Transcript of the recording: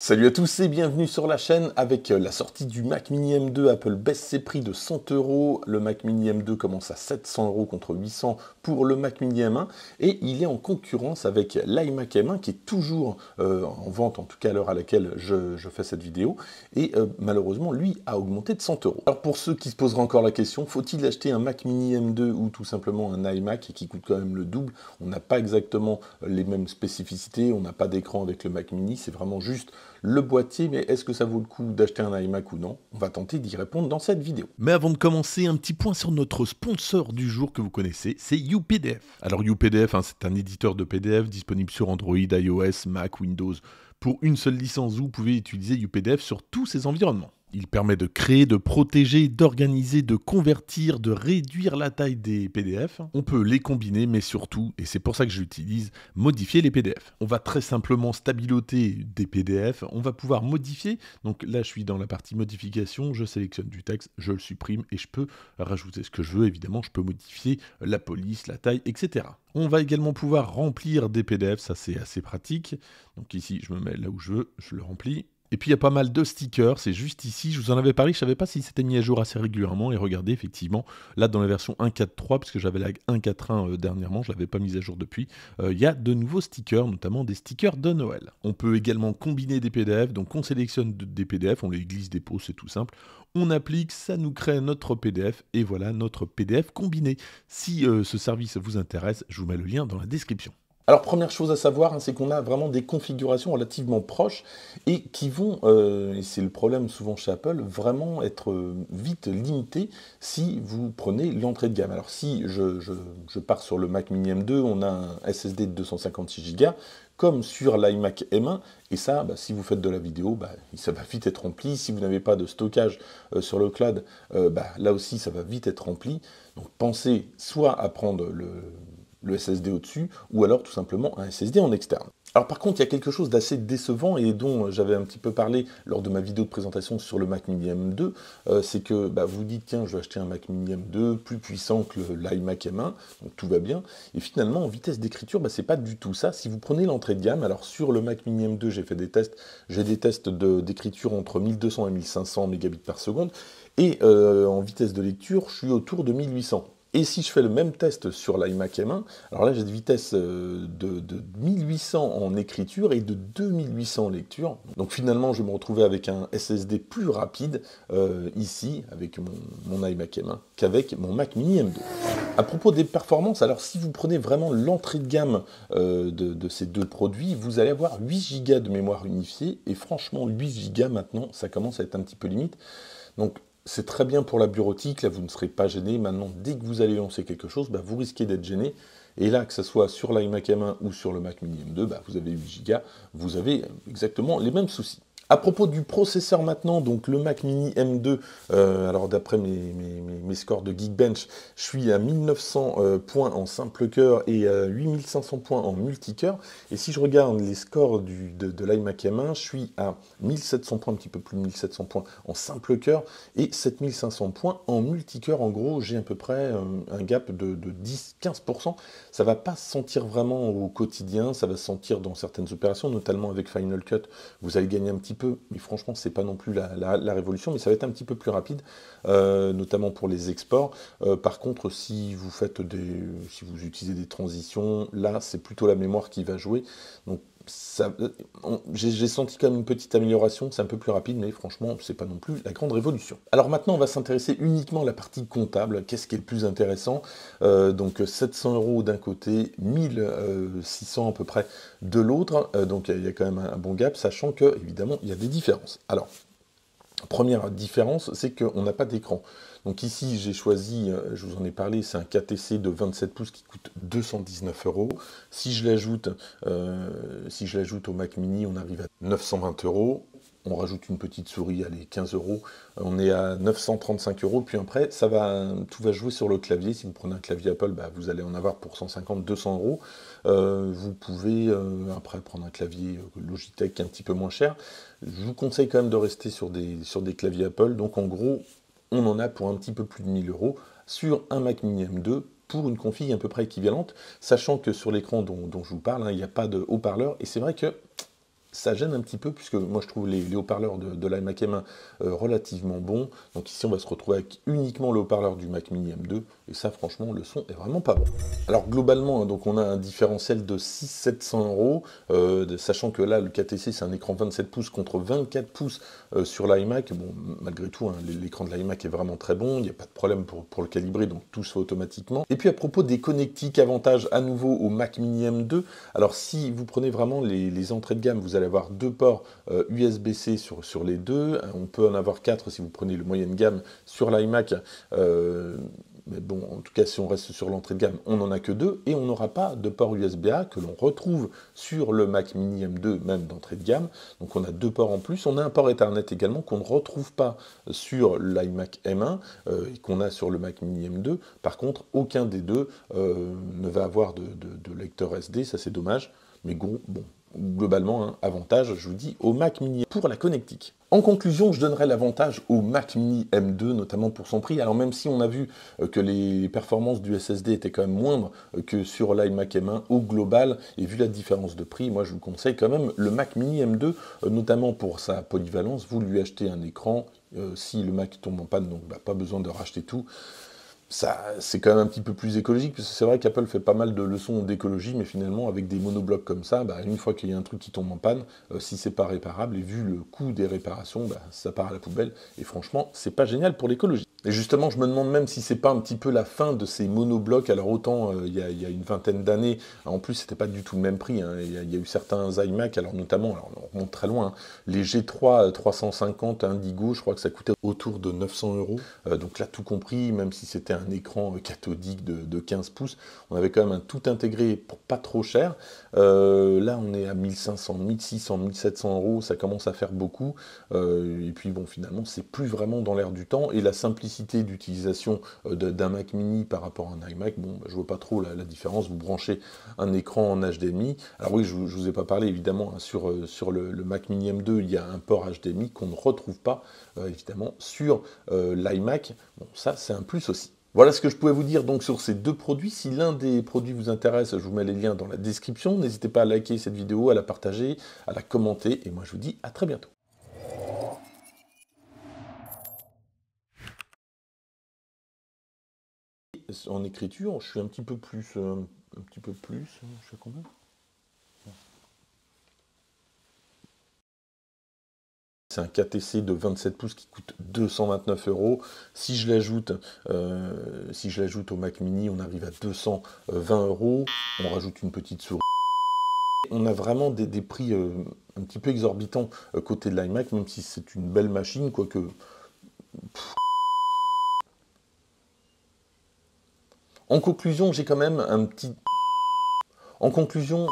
Salut à tous et bienvenue sur la chaîne avec euh, la sortie du Mac Mini M2. Apple baisse ses prix de 100 euros. Le Mac Mini M2 commence à 700 euros contre 800 pour le Mac Mini M1 et il est en concurrence avec l'iMac M1 qui est toujours euh, en vente, en tout cas à l'heure à laquelle je, fais cette vidéo. Et euh, malheureusement, lui a augmenté de 100 euros. Alors pour ceux qui se poseraient encore la question, faut-il acheter un Mac Mini M2 ou tout simplement un iMac et qui coûte quand même le double On n'a pas exactement les mêmes spécificités, on n'a pas d'écran avec le Mac Mini, c'est vraiment juste le boîtier, mais est-ce que ça vaut le coup d'acheter un iMac ou non On va tenter d'y répondre dans cette vidéo. Mais avant de commencer, un petit point sur notre sponsor du jour que vous connaissez, c'est UPDF. Alors UPDF, hein, c'est un éditeur de PDF disponible sur Android, iOS, Mac, Windows. Pour une seule licence, vous pouvez utiliser UPDF sur tous ces environnements. Il permet de créer, de protéger, d'organiser, de convertir, de réduire la taille des PDF. On peut les combiner, mais surtout, et c'est pour ça que j'utilise, modifier les PDF. On va très simplement stabiloter des PDF, on va pouvoir modifier. Donc là, je suis dans la partie modification, je sélectionne du texte, je le supprime et je peux rajouter ce que je veux. Évidemment, je peux modifier la police, la taille, etc. On va également pouvoir remplir des PDF, ça c'est assez pratique. Donc ici, je me mets là où je veux, je le remplis. Et puis il y a pas mal de stickers, c'est juste ici, je vous en avais parlé, je ne savais pas si c'était mis à jour assez régulièrement, et regardez effectivement, là dans la version 1.4.3, puisque j'avais la 1.4.1 euh, dernièrement, je l'avais pas mise à jour depuis, euh, il y a de nouveaux stickers, notamment des stickers de Noël. On peut également combiner des PDF, donc on sélectionne des PDF, on les glisse, des pots, c'est tout simple, on applique, ça nous crée notre PDF, et voilà notre PDF combiné. Si euh, ce service vous intéresse, je vous mets le lien dans la description. Alors première chose à savoir, hein, c'est qu'on a vraiment des configurations relativement proches et qui vont, euh, et c'est le problème souvent chez Apple, vraiment être euh, vite limitées si vous prenez l'entrée de gamme. Alors si je, pars sur le Mac Mini M2, on a un SSD de 256 Go, comme sur l'iMac M1. Et ça, bah, si vous faites de la vidéo, bah, ça va vite être rempli. Si vous n'avez pas de stockage euh, sur le cloud, bah, là aussi, ça va vite être rempli. Donc pensez soit à prendre le, le SSD au-dessus, ou alors tout simplement un SSD en externe. Alors par contre, il y a quelque chose d'assez décevant et dont euh, j'avais un petit peu parlé lors de ma vidéo de présentation sur le Mac Mini M2, euh, c'est que bah, vous dites tiens, je vais acheter un Mac Mini M2 plus puissant que l'iMac M1, donc tout va bien. Et finalement, en vitesse d'écriture, bah, c'est pas du tout ça. Si vous prenez l'entrée de gamme, alors sur le Mac Mini M2, j'ai fait des tests, j'ai des tests d'écriture entre 1200 et 1500 mégabits par seconde, et euh, en vitesse de lecture, je suis autour de 1800. Et si je fais le même test sur l'iMac M1, alors là j'ai des vitesses euh, de, 1800 en écriture et de 2800 en lecture. Donc finalement je me retrouvais avec un SSD plus rapide euh, ici avec mon, iMac M1 qu'avec mon Mac Mini M2. À propos des performances, alors si vous prenez vraiment l'entrée de gamme euh, de, de, ces deux produits, vous allez avoir 8 Go de mémoire unifiée et franchement 8 Go maintenant ça commence à être un petit peu limite. Donc c'est très bien pour la bureautique, là vous ne serez pas gêné. Maintenant, dès que vous allez lancer quelque chose, bah, vous risquez d'être gêné. Et là, que ce soit sur l'iMac M1 ou sur le Mac Mini M2, bah, vous avez 8 Go, vous avez exactement les mêmes soucis. À propos du processeur maintenant, donc le Mac Mini M2, euh, alors d'après mes, scores de Geekbench, je suis à 1900 euh, points en simple cœur et à 8500 points en multicœur. Et si je regarde les scores de, l'iMac M1, je suis à 1700 points, un petit peu plus de 1700 points en simple cœur et 7500 points en multicœur. En gros, j'ai à peu près euh, un gap de, 10-15%. Ça ne va pas se sentir vraiment au quotidien, ça va se sentir dans certaines opérations, notamment avec Final Cut, vous allez gagner un petit mais franchement, c'est pas non plus la, révolution, mais ça va être un petit peu plus rapide, euh, notamment pour les exports. Euh, par contre, si vous faites des, si vous utilisez des transitions, là, c'est plutôt la mémoire qui va jouer. Donc j'ai senti quand même une petite amélioration, c'est un peu plus rapide, mais franchement, c'est pas non plus la grande révolution. Alors maintenant, on va s'intéresser uniquement à la partie comptable. Qu'est-ce qui est le plus intéressant euh, Donc 700 euros d'un côté, 1600 euh, à peu près de l'autre. Euh, donc il y a quand même un bon gap, sachant que évidemment, il y a des différences. Alors, première différence, c'est qu'on n'a pas d'écran. Donc ici, j'ai choisi, euh, je vous en ai parlé, c'est un KTC de 27 pouces qui coûte 219 euros. Si je l'ajoute euh, si je l'ajoute au Mac Mini, on arrive à 920 euros. On rajoute une petite souris, allez, 15 euros. On est à 935 euros. Puis après, ça va, tout va jouer sur le clavier. Si vous prenez un clavier Apple, bah, vous allez en avoir pour 150, 200 euros. Euh, vous pouvez après prendre un clavier Logitech un petit peu moins cher. Je vous conseille quand même de rester sur des, sur des claviers Apple. Donc en gros, on en a pour un petit peu plus de 1000 euros sur un Mac Mini M2 pour une config à peu près équivalente, sachant que sur l'écran dont, je vous parle, hein, il n'y a pas de haut-parleur, et c'est vrai que ça gêne un petit peu, puisque moi je trouve les, haut-parleurs de, de l'iMac M1 euh, relativement bons, donc ici on va se retrouver avec uniquement le haut-parleur du Mac Mini M2, et ça, franchement, le son est vraiment pas bon. Alors globalement, hein, donc on a un différentiel de 6 700 euros, euh, sachant que là, le KTC, c'est un écran 27 pouces contre 24 pouces euh, sur l'iMac. Bon, malgré tout, hein, l'écran de l'iMac est vraiment très bon, il n'y a pas de problème pour, le calibrer, donc tout se fait automatiquement. Et puis à propos des connectiques, avantage à nouveau au Mac Mini M2. Alors si vous prenez vraiment les, entrées de gamme, vous allez avoir deux ports USB-C euh, sur, sur les deux. On peut en avoir quatre si vous prenez le moyen de gamme sur l'iMac mais bon, en tout cas, si on reste sur l'entrée de gamme, on n'en a que deux, et on n'aura pas de port USB-A que l'on retrouve sur le Mac Mini M2, même d'entrée de gamme. Donc on a deux ports en plus. On a un port Ethernet également qu'on ne retrouve pas sur l'iMac M1 euh, et qu'on a sur le Mac Mini M2. Par contre, aucun des deux euh, ne va avoir de, lecteur SD, ça c'est dommage. Mais bon globalement un hein, avantage, je vous dis, au Mac Mini pour la connectique. En conclusion, je donnerai l'avantage au Mac Mini M2, notamment pour son prix. Alors même si on a vu euh, que les performances du SSD étaient quand même moindres euh, que sur l'iMac M1 au global, et vu la différence de prix, moi je vous conseille quand même le Mac Mini M2, euh, notamment pour sa polyvalence. Vous lui achetez un écran, si le Mac tombe en panne, donc bah, pas besoin de racheter tout c'est quand même un petit peu plus écologique, parce que c'est vrai qu'Apple fait pas mal de leçons d'écologie, mais finalement, avec des monoblocs comme ça, bah, une fois qu'il y a un truc qui tombe en panne, euh, si c'est pas réparable, et vu le coût des réparations, bah, ça part à la poubelle, et franchement, c'est pas génial pour l'écologie. Et justement, je me demande même si c'est pas un petit peu la fin de ces monoblocs. Alors autant euh, il y, a une vingtaine d'années, en plus c'était pas du tout le même prix. Hein. Il y, a eu certains iMac, alors notamment, alors on remonte très loin, hein. les G3 350 euh, Indigo, je crois que ça coûtait autour de 900 euros. Euh, donc là, tout compris, même si c'était un écran cathodique de, 15 pouces, on avait quand même un tout intégré pour pas trop cher. là, on est à 1500, 1600, 1700 euros, ça commence à faire beaucoup. et puis bon, finalement, c'est plus vraiment dans l'air du temps et la simplicité d'utilisation euh, d'un Mac mini par rapport à un iMac, bon, bah, je vois pas trop la, différence. Vous branchez un écran en HDMI. Alors oui, je, vous ai pas parlé évidemment hein, sur, euh, sur le, Mac mini M2, il y a un port HDMI qu'on ne retrouve pas euh, évidemment sur l'iMac. Bon, ça c'est un plus aussi. Voilà ce que je pouvais vous dire donc sur ces deux produits. Si l'un des produits vous intéresse, je vous mets les liens dans la description. N'hésitez pas à liker cette vidéo, à la partager, à la commenter. Et moi, je vous dis à très bientôt. en écriture, je suis un petit peu plus. Euh, un petit peu plus. Euh, je sais combien C'est un KTC de 27 pouces qui coûte 229 euros. Si je l'ajoute, euh, si je l'ajoute au Mac Mini, on arrive à 220 euros. On rajoute une petite souris. On a vraiment des, prix un petit peu exorbitants côté de l'iMac, même si c'est une belle machine, quoique. En conclusion, j'ai quand même un petit... En conclusion...